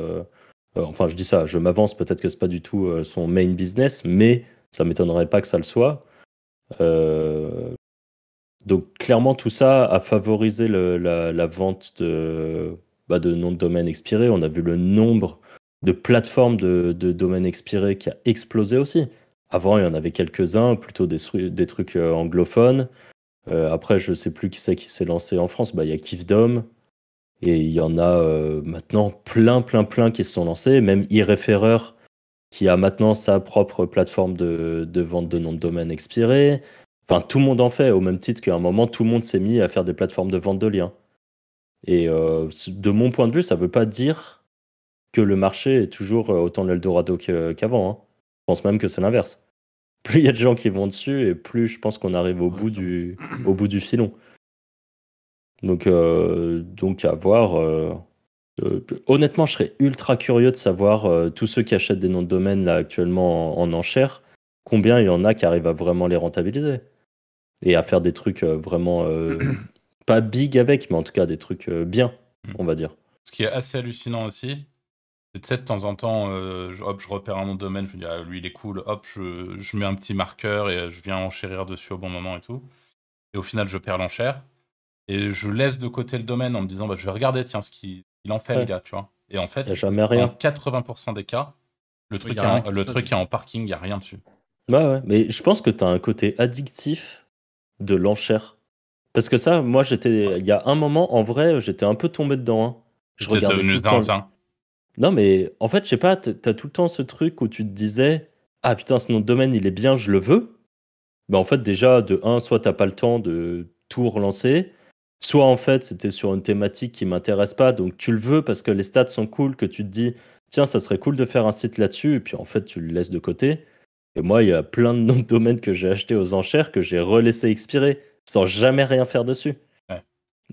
Speaker 3: enfin je dis ça, je m'avance. Peut-être que c'est pas du tout son main business, mais ça m'étonnerait pas que ça le soit. Euh, donc clairement, tout ça a favorisé la, vente de, bah, de noms de domaines expirés. On a vu le nombre de plateformes de, domaines expirés qui a explosé aussi. Avant, il y en avait quelques-uns, plutôt des, trucs euh, anglophones. Euh, après, je ne sais plus qui c'est qui s'est lancé en France. Bah, il y a Kifdom Et il y en a maintenant plein, plein, plein qui se sont lancés. Même Irreferer, qui a maintenant sa propre plateforme de, vente de noms de domaine expirés. Enfin, tout le monde en fait, au même titre qu'à un moment, tout le monde s'est mis à faire des plateformes de vente de liens. Et euh, de mon point de vue, ça ne veut pas dire que le marché est toujours euh, autant l'Eldorado qu'avant. Hein. Je pense même que c'est l'inverse. Plus il y a de gens qui vont dessus, et plus je pense qu'on arrive au bout du, filon. Donc, euh, donc à voir. Euh, honnêtement, je serais ultra curieux de savoir euh, tous ceux qui achètent des noms de domaine là actuellement en, enchères enchère, combien il y en a qui arrivent à vraiment les rentabiliser et à faire des trucs euh, vraiment pas big avec, mais en tout cas des trucs bien, mm. on va dire.
Speaker 2: Ce qui est assez hallucinant aussi, c'est de, temps en temps, je, hop, je repère un nom de domaine, je me dis ah, lui il est cool, hop, je, mets un petit marqueur et je viens enchérir dessus au bon moment et tout. Et au final, je perds l'enchère et je laisse de côté le domaine en me disant bah, je vais regarder tiens ce qui il en fait, le gars, tu vois. Et en fait, jamais rien. 80% des cas, le truc, est, en, parking, il n'y a rien dessus.
Speaker 3: Bah ouais, mais je pense que tu as un côté addictif de l'enchère. Parce que ça, moi, j'étais. Il y a un moment, en vrai, j'étais un peu tombé dedans. Hein. Je regardais devenu tout le temps... Non, mais en fait, je sais pas, tu as tout le temps ce truc où tu te disais Ah putain, ce nom de domaine, il est bien, je le veux. Mais en fait, déjà, de 1, soit t'as pas le temps de tout relancer, soit en fait c'était sur une thématique qui m'intéresse pas, donc tu le veux parce que les stats sont cool, que tu te dis tiens ça serait cool de faire un site là-dessus, et puis en fait tu le laisses de côté. Et moi il y a plein de noms de domaines que j'ai achetés aux enchères que j'ai relaissés expirer sans jamais rien faire dessus.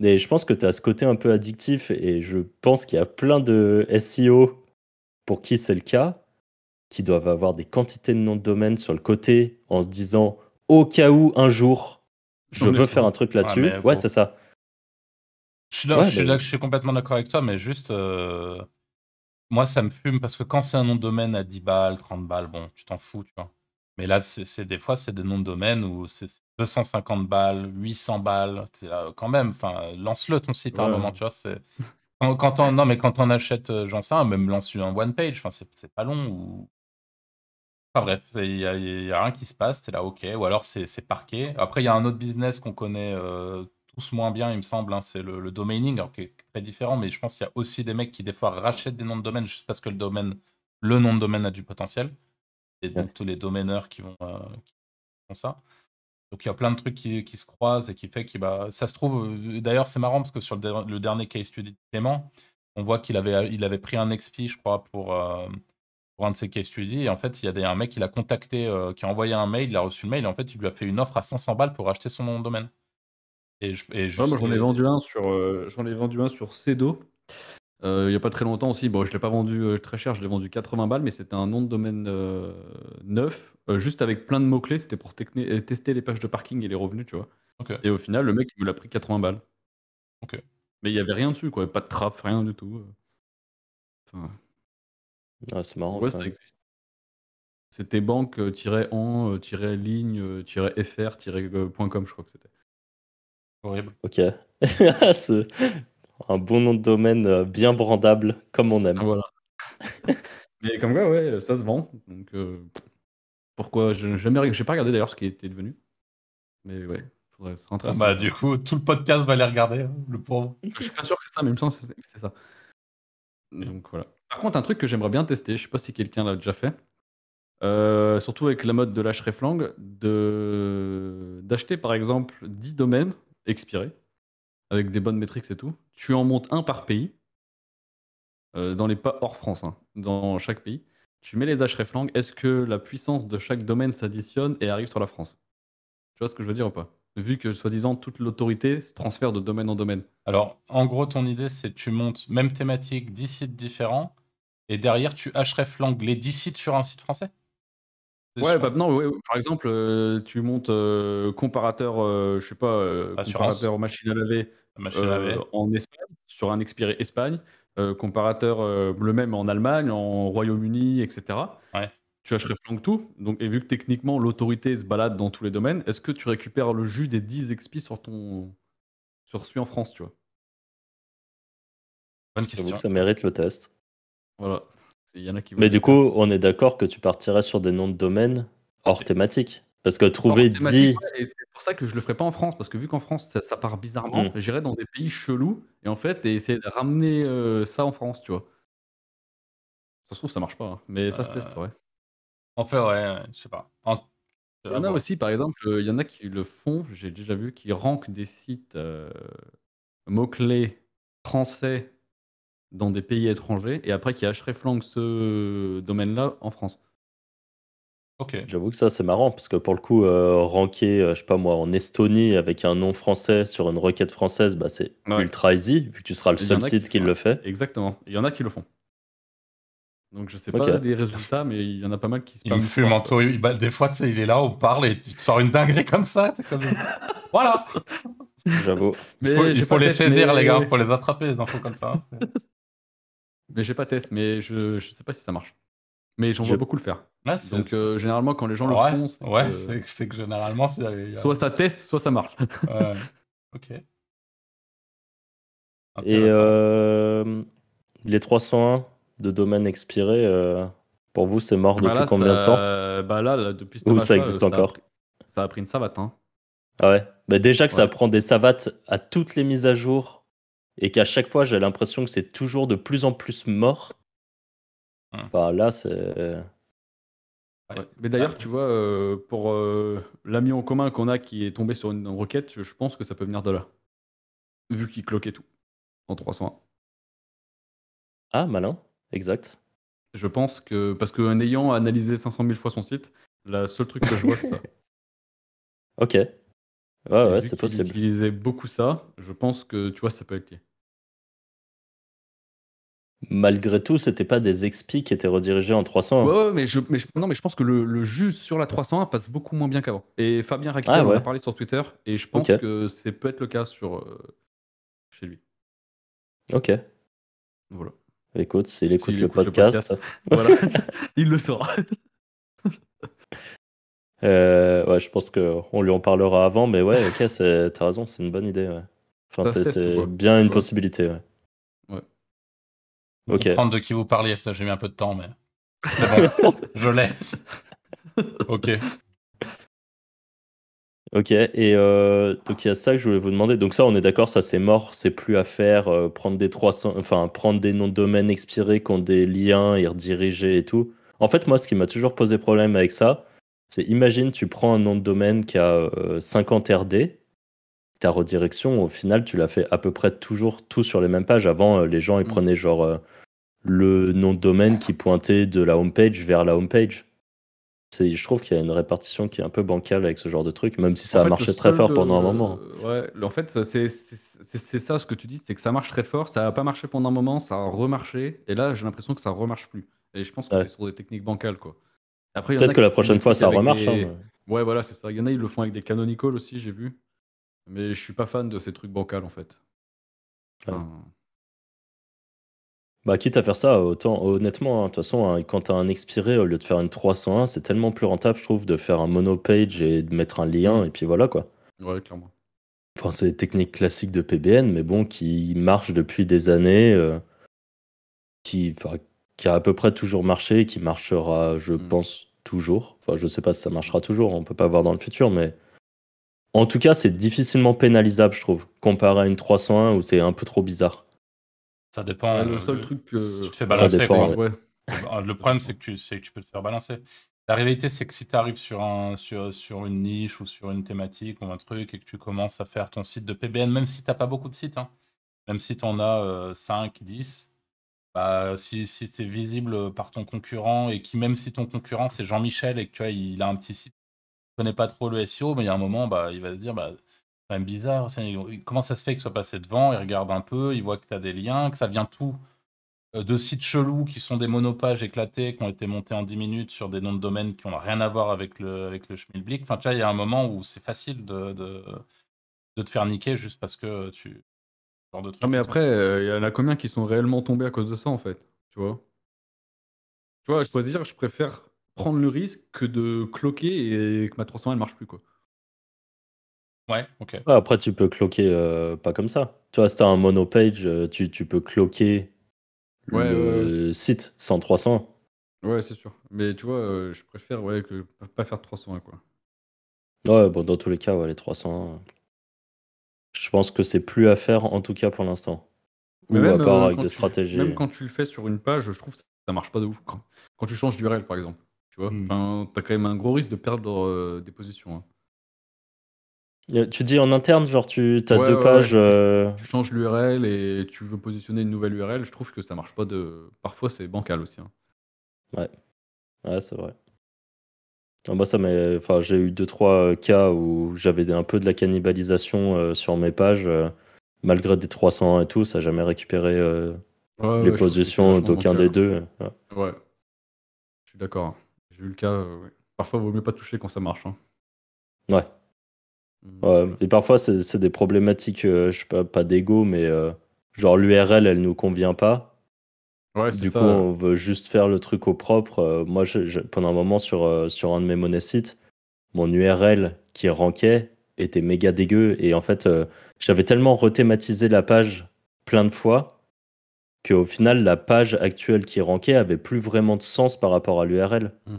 Speaker 3: Et je pense que tu as ce côté un peu addictif et je pense qu'il y a plein de SEO pour qui c'est le cas, qui doivent avoir des quantités de noms de domaines sur le côté en se disant au cas où un jour je veux faire un truc là-dessus. ouais c'est ça.
Speaker 2: Je suis, je, bah complètement d'accord avec toi, mais juste, euh, moi, ça me fume parce que quand c'est un nom de domaine à 10 balles, 30 balles, bon, tu t'en fous, tu vois. Mais là, c'est des fois, c'est des noms de domaine où c'est 250 balles, 800 balles. Là, quand même, enfin, lance-le ton site à un moment, tu vois. C'est quand, non, mais quand on achète, j'en euh, sais, même lance en one page. Enfin, c'est pas long. Ou... Enfin bref, il y, a rien qui se passe. C'est là, ok. Ou alors c'est parqué. Après, il y a un autre business qu'on connaît euh, moins bien, il me semble. Hein, c'est le, domaining, qui est très différent, mais je pense qu'il y a aussi des mecs qui, des fois, rachètent des noms de domaine juste parce que le, domaine, le nom de domaine a du potentiel. Et donc, tous les domaineurs qui vont euh, qui font ça. Donc, il y a plein de trucs qui, se croisent et qui fait que bah, ça se trouve. Euh, d'ailleurs, c'est marrant parce que sur le, dernier case study de Clément, on voit qu'il avait, il avait pris un XP, je crois, pour, euh, pour un de ses case studies. Et en fait, il y a un mec qui l'a contacté, qui a envoyé un mail, il a reçu le mail, en fait, il lui a fait une offre à 500 balles pour acheter son nom de domaine. Euh, j'en ai vendu
Speaker 1: un sur, j'en ai vendu un sur Cedo. Euh, il n'y a pas très longtemps aussi. Bon, je l'ai pas vendu euh, très cher. Je l'ai vendu 80 balles, mais c'était un nom de domaine neuf, juste avec plein de mots clés. C'était pour tester les pages de parking et les revenus, tu vois. Et au final, le mec il me l'a pris 80 balles. Mais il y avait rien dessus, quoi. Pas de trap, rien du tout. Ah, c'est marrant. C'était banque-en-ligne-fr-.com, je crois que c'était. Horrible.
Speaker 3: Ok. Un bon nom de domaine euh, bien brandable, comme on aime. Voilà.
Speaker 1: Mais comme quoi, ouais, ça se vend.
Speaker 3: Donc, euh, pourquoi Je n'ai
Speaker 1: jamais... pas regardé d'ailleurs ce qui était devenu. Mais ouais, faudrait se rentrer. Ah bah, du coup, tout le podcast va les regarder, hein, le pauvre. Je suis pas sûr que c'est ça, mais il me semble que c'est ça. Donc voilà. Par contre, un truc que j'aimerais bien tester, je sais pas si quelqu'un l'a déjà fait, euh, surtout avec la mode de la de d'acheter par exemple 10 domaines expiré, avec des bonnes métriques et tout. Tu en montes un par pays, euh, dans les pas hors France, hein, dans chaque pays. Tu mets les hreflang, est-ce que la puissance de chaque domaine s'additionne et arrive sur la France Tu vois ce que je veux dire ou pas Vu que, soi-disant, toute l'autorité se transfère
Speaker 2: de domaine en domaine. Alors, en gros, ton idée, c'est tu montes même thématique, 10 sites différents, et derrière, tu hreflang les 10 sites sur un site français bah,
Speaker 1: ouais, par exemple, euh, tu montes euh, comparateur, euh, je sais pas, comparateur machine à laver, machine à laver. en Espagne, sur un expiré Espagne, comparateur le même en Allemagne, en Royaume-Uni, etc. Ouais. Tu achètes tout. Donc, et vu que techniquement l'autorité se balade dans tous les domaines, est-ce que tu récupères le jus des 10 expi sur ton sur celui en France, tu vois
Speaker 3: Bonne question. ça mérite le test. Voilà. Mais du coup, on est d'accord que tu partirais sur des noms de domaine hors thématique. Parce que trouver 10.
Speaker 1: c'est pour ça que je le ferai pas en France, parce que vu qu'en France, ça, part bizarrement, mm. j'irai dans des pays chelous et en fait, essayer de ramener euh, ça en France, tu vois. Ça se trouve, ça marche pas, hein, mais ça se euh, teste, ouais.
Speaker 2: fait, ouais, je sais pas.
Speaker 1: Il y en a aussi, par exemple, euh, il y en a qui le font, j'ai déjà vu, qui rankent des sites mots-clés français dans des pays étrangers et après qui achèterait flanque ce domaine-là en France.
Speaker 3: Ok. J'avoue que ça c'est marrant parce que pour le coup, euh, ranker, euh, je sais pas moi, en Estonie avec un nom français sur une requête française, bah, c'est ultra easy vu que tu seras le seul site qui, le fait. Exactement, il y en a qui le font. Donc je
Speaker 1: sais pas les résultats, mais il y en a pas mal qui se Il me fume en tour, des fois il est là, on parle et tu te sors une dinguerie comme ça. Comme... voilà J'avoue. Il faut, il les saisir les gars, faut
Speaker 2: les attraper, les enfants comme ça. Hein.
Speaker 1: Mais j'ai pas test, mais je, je sais pas si ça marche. Mais j'en vois beaucoup le faire. Donc euh, généralement, quand les gens le font. Ouais,
Speaker 2: c'est que... généralement. Soit ça teste,
Speaker 1: soit ça marche.
Speaker 2: Ok.
Speaker 3: Et euh, les 301 de domaine expiré, euh, pour vous, c'est mort bah depuis combien de
Speaker 1: temps bah là, depuis ce ça existe encore
Speaker 3: a Ça a pris une savate. Hein. Ah ouais. Bah déjà que ça prend des savates à toutes les mises à jour et qu'à chaque fois, j'ai l'impression que c'est toujours de plus en plus mort. Hein. Enfin, là, c'est. Euh, Mais d'ailleurs,
Speaker 1: ah. tu vois, euh, pour euh, l'ami en commun qu'on a qui est tombé sur une requête je, pense que ça peut venir de là. Vu qu'il cloquait tout en 301. Ah, malin, exact. Je pense que, parce qu'en ayant analysé 500 000 fois son site, la seule truc que je vois, c'est ça. Ok. Ouais, ouais, c'est possible. utilisait beaucoup ça, je
Speaker 3: pense que tu vois, ça peut être Malgré tout, c'était pas des XP qui étaient redirigés en 300 Ouais,
Speaker 1: ouais, mais, je, non, mais je pense que le, le jus sur la 301 passe beaucoup moins bien qu'avant.
Speaker 3: Et Fabien Racquet ah, en a parlé sur Twitter, et je pense que c'est peut-être le cas sur euh, chez lui. Ok, Voilà. écoute, s'il écoute, le, podcast, Il le saura. Euh, ouais, je pense qu'on lui en parlera avant, mais ouais, ok, t'as raison, c'est une bonne idée. Ouais. Enfin, c'est bien une possibilité. Ouais. ouais. Ok. Comprendre de qui vous
Speaker 2: parliez, j'ai mis un peu de temps, mais c'est bon, je l'ai. ok.
Speaker 3: Ok, et euh, donc il y a ça que je voulais vous demander. Donc ça, on est d'accord, ça c'est mort, c'est plus à faire. Euh, prendre des enfin prendre des noms de domaines expirés qui ont des liens et rediriger et tout. En fait, moi, ce qui m'a toujours posé problème avec ça, c'est imagine, tu prends un nom de domaine qui a 50 euh, RD, ta redirection, au final, tu l'as fait à peu près toujours tout sur les mêmes pages. Avant, euh, les gens, ils mm. prenaient genre euh, le nom de domaine qui pointait de la homepage vers la homepage. Je trouve qu'il y a une répartition qui est un peu bancale avec ce genre de truc, même si ça a marché très fort pendant un moment.
Speaker 1: Ouais, en fait, c'est ça ce que tu dis, c'est que ça marche très fort, ça n'a pas marché pendant un moment, ça a remarché, et là, j'ai l'impression que ça ne remarche plus. Et je pense que c'est sur des techniques bancales, quoi. Peut-être que la prochaine fois, ça remarche. Des... Hein, ouais, voilà, c'est ça. Il y en a, ils le font avec des canonicals aussi, j'ai vu. Mais je suis pas fan de ces trucs bancals,
Speaker 3: en fait. Ah. Bah, quitte à faire ça, autant honnêtement, hein, de toute façon, hein, quand t'as un expiré, au lieu de faire une 301, c'est tellement plus rentable, je trouve, de faire un monopage et de mettre un lien, mm. et puis voilà quoi. Ouais, clairement. Enfin, c'est des techniques classiques de PBN, mais bon, qui marche depuis des années, euh, qui, qui a à peu près toujours marché et qui marchera, je mm. pense, toujours. Enfin, je ne sais pas si ça marchera toujours, on peut pas voir dans le futur, mais en tout cas, c'est difficilement pénalisable, je trouve, comparé à une 301 où c'est un peu trop bizarre. Ça dépend.
Speaker 2: Ah, le euh, seul truc que... tu te fais balancer, dépend, ah, le problème, c'est que, tu, sais que tu peux te faire balancer. La réalité, c'est que si tu arrives sur, un, sur, sur, une niche ou sur une thématique ou un truc et que tu commences à faire ton site de PBN, même si tu n'as pas beaucoup de sites, hein, même si tu en as 5, euh, 10, bah, si, si tu es visible euh, par ton concurrent et qui, même si ton concurrent c'est Jean-Michel et que tu vois, il a un petit site, il connaît pas trop le SEO, mais il y a un moment, bah, il va se dire, bah, c'est quand même bizarre. Comment ça se fait que soit passé devant Il regarde un peu, il voit que tu as des liens, que ça vient tout euh, de sites chelous qui sont des monopages éclatés, qui ont été montés en 10 minutes sur des noms de domaines qui n'ont rien à voir avec le, avec le schmilblick. Enfin, tu vois, il y a un moment où c'est facile de, de, de, te faire niquer juste parce que tu non, mais après,
Speaker 1: euh, il y en a combien qui sont réellement tombés à cause de ça, en fait Tu vois Tu vois, choisir, je préfère prendre le risque que de cloquer et que ma 300 elle marche plus, quoi. Ouais, ok.
Speaker 3: après, tu peux cloquer euh, pas comme ça. Tu vois, si t'as un monopage, euh, tu, tu peux cloquer le site sans 300.
Speaker 1: Ouais, c'est sûr. Mais tu vois, je préfère ouais, que pas faire 300 301, quoi.
Speaker 3: Ouais, bon, dans tous les cas, ouais, les 300. Je pense que c'est plus à faire, en tout cas pour l'instant. Ou même, à part euh, avec des Même
Speaker 1: quand tu le fais sur une page, je trouve que ça marche pas de ouf. Quand, tu changes d'URL, par exemple, tu vois, hmm. t'as quand même un gros risque de perdre euh,
Speaker 3: des positions. Hein. Euh, tu dis en interne, genre tu as deux pages.
Speaker 1: tu, changes l'URL et tu veux positionner une nouvelle URL. Je trouve que ça marche pas de. Parfois c'est bancal aussi. Hein.
Speaker 3: Ouais, ouais, c'est vrai moi ah, bah, ça, mais enfin, j'ai eu deux trois euh, cas où j'avais un peu de la cannibalisation euh, sur mes pages, euh, malgré des 300 et tout, ça n'a jamais récupéré les positions d'aucun des hein. deux.
Speaker 1: Ouais. je suis d'accord. J'ai eu le cas. Parfois, il vaut mieux pas toucher quand ça marche. Hein.
Speaker 3: Mm. Ouais. Et parfois, c'est des problématiques, je sais pas, pas d'ego, mais genre l'URL, elle nous convient pas du coup, on veut juste faire le truc au propre. Euh, moi, pendant un moment, sur, euh, sur un de mes monnaies sites, mon URL qui rankait était méga dégueu. Et en fait, euh, j'avais tellement rethématisé la page plein de fois qu'au final, la page actuelle qui rankait avait plus vraiment de sens par rapport à l'URL. Hmm.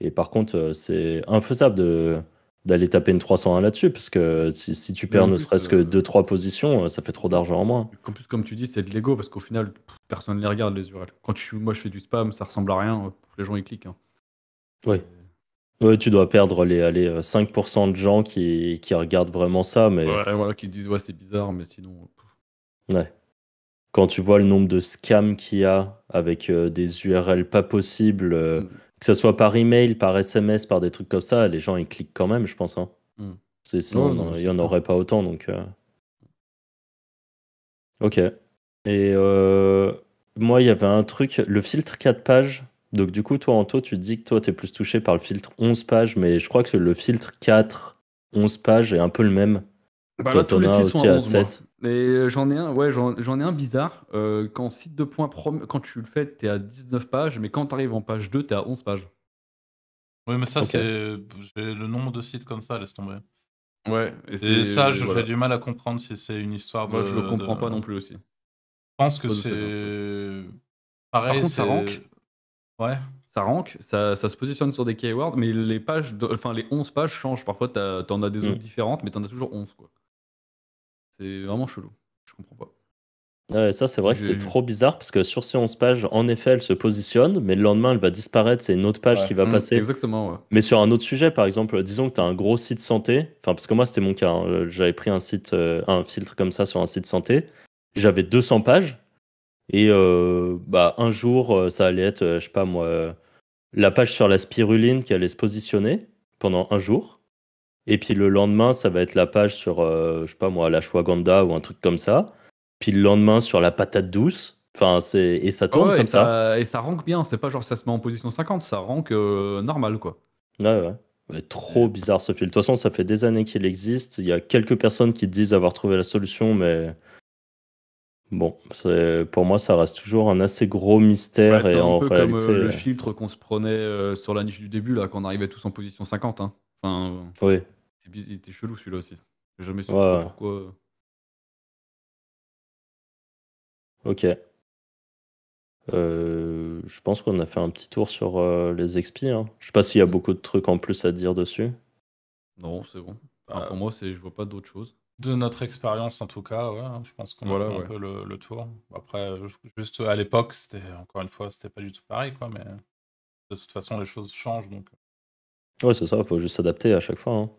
Speaker 3: Et par contre, c'est infaisable de, d'aller taper une 301 là-dessus, parce que si, si tu perds ne serait-ce que 2-3 euh, positions, euh, ça fait trop d'argent en moins.
Speaker 1: En plus, comme tu dis, c'est de l'ego, parce qu'au final, personne ne les regarde, les URL. Quand tu, moi, je fais du spam, ça ressemble à rien, les gens, ils cliquent. Hein.
Speaker 3: Oui. tu dois perdre les 5% euh, de gens qui, qui, regardent vraiment ça, mais...
Speaker 1: voilà, qui disent, ouais, c'est bizarre, mais sinon...
Speaker 3: Ouais. Quand tu vois le nombre de scams qu'il y a avec des URL pas possibles... Mm que ce soit par email, par SMS, par des trucs comme ça, les gens ils cliquent quand même, je pense. Hein. Hmm. Sinon, il n'y en aurait pas autant. Donc, euh. Ok. Et euh, moi, il y avait un truc, le filtre 4 pages. Donc, du coup, toi, Anto, tu dis que toi, tu es plus touché par le filtre 11 pages, mais je crois que le filtre 4, 11 pages est un peu le même. Bah, toi, tu en les aussi à 7.
Speaker 1: Mais euh, j'en ai un, ouais, j'en ai un bizarre. Euh, quand site de points prom, quand tu le fais, t'es à 19 pages, mais quand t'arrives en page 2, t'es à 11 pages. Oui, mais ça, c'est.
Speaker 2: le nombre de sites comme ça, laisse tomber. Ouais, et, ça, euh, j'ai du mal à comprendre si c'est une histoire Moi, je le comprends pas non plus aussi. Je pense que c'est. Pareil, ça rank. Ouais.
Speaker 1: Ça rank, ça, se positionne sur des keywords, mais les pages, enfin les 11 pages changent. Parfois, tu t'en as des mm. autres différentes, mais t'en as toujours 11, quoi. C'est vraiment
Speaker 3: chelou. Je comprends pas. Ah ça, c'est vrai que c'est trop bizarre parce que sur ces 11 pages, en effet, elle se positionne, mais le lendemain, elle va disparaître. C'est une autre page qui va mm, passer. Exactement, ouais. Mais sur un autre sujet, par exemple, disons que tu as un gros site santé. Enfin, parce que moi, c'était mon cas. Hein, euh, j'avais pris un site, euh, un filtre comme ça sur un site santé. J'avais 200 pages. Et euh, bah, un jour, ça allait être, je sais pas moi, la page sur la spiruline qui allait se positionner pendant un jour. Et puis le lendemain, ça va être la page sur, euh, je sais pas moi, la Chouaganda ou un truc comme ça. Puis le lendemain, sur la patate douce. Enfin, c'est et ça tourne comme ça,
Speaker 1: Et ça rank bien. C'est pas genre ça se met en position 50, ça rank euh, normal quoi.
Speaker 3: Ouais, ouais. trop bizarre ce filtre De toute façon, ça fait des années qu'il existe. Il y a quelques personnes qui disent avoir trouvé la solution, mais Bon, pour moi, ça reste toujours un assez gros mystère. Bah, c'est et un en peu comme euh, le
Speaker 1: filtre qu'on se prenait sur la niche du début, là, quand on arrivait tous en position 50. Hein. Enfin, Oui, il était chelou celui-là aussi. J'ai jamais su pourquoi.
Speaker 3: Ok. Euh, je pense qu'on a fait un petit tour sur euh, les expis. hein. Je sais pas s'il y a mm. beaucoup de trucs en plus à dire dessus.
Speaker 2: Non, c'est bon. Euh. pour moi, c'est je vois pas d'autre chose. De notre expérience, en tout cas, ouais, hein, je pense qu'on a fait un peu le, tour. Après, juste à l'époque, c'était encore une fois, c'était pas du tout pareil, quoi, mais de toute façon, les choses changent, donc
Speaker 3: Ouais, c'est ça, Il faut juste s'adapter à chaque fois. Hein.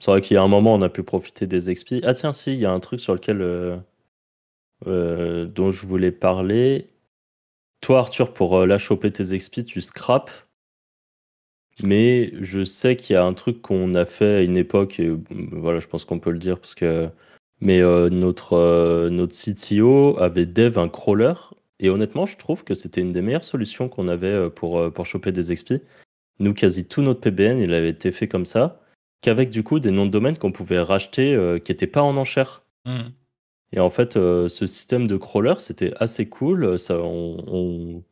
Speaker 3: C'est vrai qu'il y a un moment, on a pu profiter des expis. Ah tiens, si, il y a un truc sur lequel euh, euh, dont je voulais parler. Toi, Arthur, pour euh, la choper tes expis, tu scrapes. Mais je sais qu'il y a un truc qu'on a fait à une époque, et mm, voilà, je pense qu'on peut le dire parce que. Mais euh, notre, notre CTO avait dev un crawler, et honnêtement, je trouve que c'était une des meilleures solutions qu'on avait pour, pour choper des expis. Nous, quasi tout notre PBN, il avait été fait comme ça qu'avec du coup des noms de domaine qu'on pouvait racheter euh, qui n'étaient pas en enchère. Hmm. Et en fait, euh, ce système de crawler, c'était assez cool. Ça, on,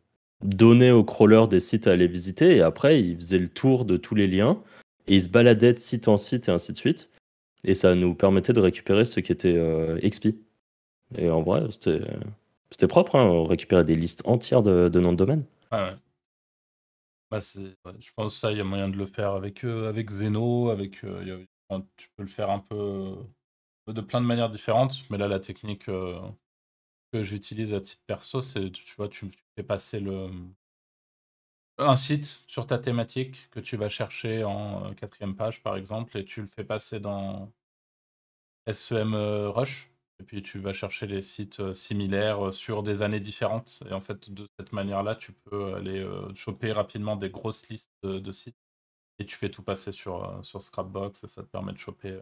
Speaker 3: donnait aux crawlers des sites à aller visiter et après, ils faisaient le tour de tous les liens et ils se baladaient de site en site et ainsi de suite. Et ça nous permettait de récupérer ce qui était euh, XP. Et en vrai, c'était propre. Hein. On récupérait des listes entières de, noms de domaine.
Speaker 2: Bah, je pense que ça, il y a moyen de le faire avec, avec Zeno, avec, tu peux le faire un peu bah, de plein de manières différentes, mais là, la technique que j'utilise à titre perso, c'est tu vois, tu, tu fais passer le, un site sur ta thématique que tu vas chercher en quatrième page, par exemple, et tu le fais passer dans SEM Rush. Et puis tu vas chercher les sites euh, similaires euh, sur des années différentes. Et en fait, de cette manière-là, tu peux aller euh, choper rapidement des grosses listes de, sites. Et tu fais tout passer sur, sur Scrapbox et ça te permet de choper.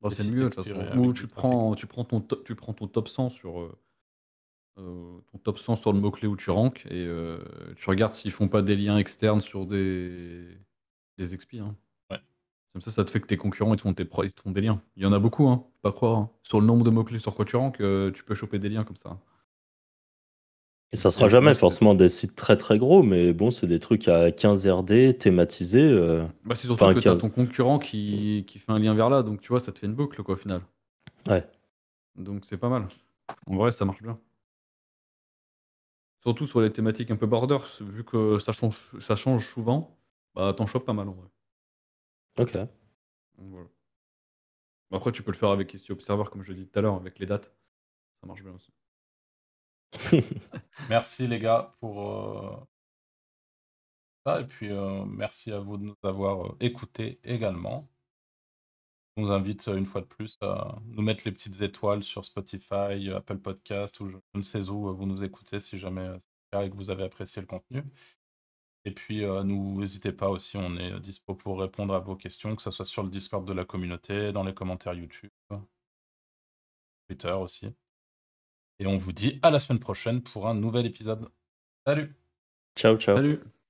Speaker 2: Bah, c'est mieux, Ou tu prends,
Speaker 1: tu, prends ton top, tu prends ton top 100 sur. ton top 100 sur le mot-clé où tu ranks et tu regardes s'ils font pas des liens externes sur des, des hein. Comme ça, ça te fait que tes concurrents, ils te font, des liens. Il y en a beaucoup, hein, pas croire. Hein. Sur le nombre de mots-clés sur quoi tu rentres, euh, tu peux choper des liens comme ça. Hein.
Speaker 3: Et ça sera jamais forcément des sites très très gros, mais bon, c'est des trucs à 15 RD thématisés. Euh, bah, c'est surtout que tu as ton
Speaker 1: concurrent qui, fait un lien vers là, donc tu vois, ça te fait une boucle, quoi, au final. Ouais. Donc c'est pas mal. En vrai, ça marche bien. Surtout sur les thématiques un peu border, vu que ça change, ça change souvent, bah t'en chopes pas mal en vrai. OK. Après, tu peux le faire avec ici Observer, comme je l'ai dit tout à l'heure, avec les dates. Ça marche bien aussi.
Speaker 2: merci les gars pour euh, ça et puis euh, merci à vous de nous avoir euh, écoutés également. Je vous invite une fois de plus à nous mettre les petites étoiles sur Spotify, Apple Podcast ou je, ne sais où vous nous écoutez si jamais c'est et que vous avez apprécié le contenu. Et puis, euh, n'hésitez pas aussi, on est euh, dispo pour répondre à vos questions, que ce soit sur le Discord de la communauté, dans les commentaires YouTube, Twitter aussi. Et on vous dit à la semaine prochaine pour un nouvel épisode.
Speaker 1: Salut Ciao, ciao Salut